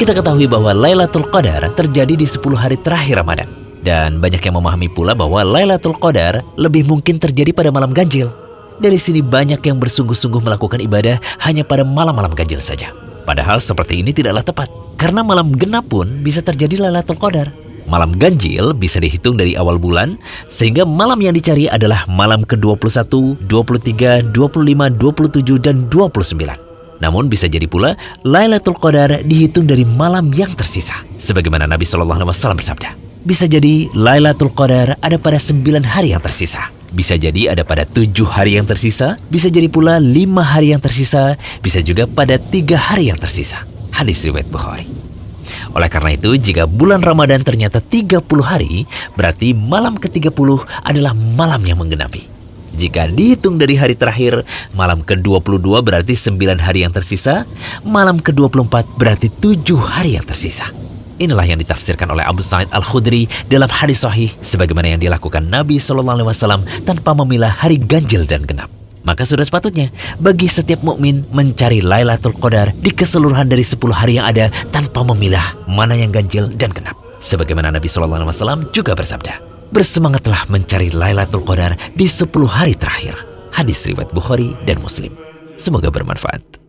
Kita ketahui bahwa Lailatul Qadar terjadi di 10 hari terakhir Ramadan. Dan banyak yang memahami pula bahwa Lailatul Qadar lebih mungkin terjadi pada malam ganjil. Dari sini banyak yang bersungguh-sungguh melakukan ibadah hanya pada malam-malam ganjil saja. Padahal seperti ini tidaklah tepat. Karena malam genap pun bisa terjadi Lailatul Qadar. Malam ganjil bisa dihitung dari awal bulan, sehingga malam yang dicari adalah malam ke-21, 23, 25, 27, dan 29. Namun bisa jadi pula Lailatul Qadar dihitung dari malam yang tersisa. Sebagaimana Nabi Shallallahu Alaihi Wasallam bersabda. Bisa jadi Lailatul Qadar ada pada sembilan hari yang tersisa. Bisa jadi ada pada tujuh hari yang tersisa, bisa jadi pula lima hari yang tersisa, bisa juga pada tiga hari yang tersisa. Hadis riwayat Bukhari. Oleh karena itu, jika bulan Ramadan ternyata 30 hari, berarti malam ke-30 adalah malam yang menggenapi. Jika dihitung dari hari terakhir, malam ke-22 berarti 9 hari yang tersisa, malam ke-24 berarti 7 hari yang tersisa. Inilah yang ditafsirkan oleh Abu Sa'id Al-Khudri dalam hadis sahih sebagaimana yang dilakukan Nabi Shallallahu alaihi wasallam tanpa memilah hari ganjil dan genap. Maka sudah sepatutnya bagi setiap mukmin mencari Lailatul Qadar di keseluruhan dari 10 hari yang ada tanpa memilah mana yang ganjil dan genap. Sebagaimana Nabi Shallallahu alaihi wasallam juga bersabda, bersemangatlah mencari Lailatul Qadar di 10 hari terakhir. Hadis riwayat Bukhari dan Muslim. Semoga bermanfaat.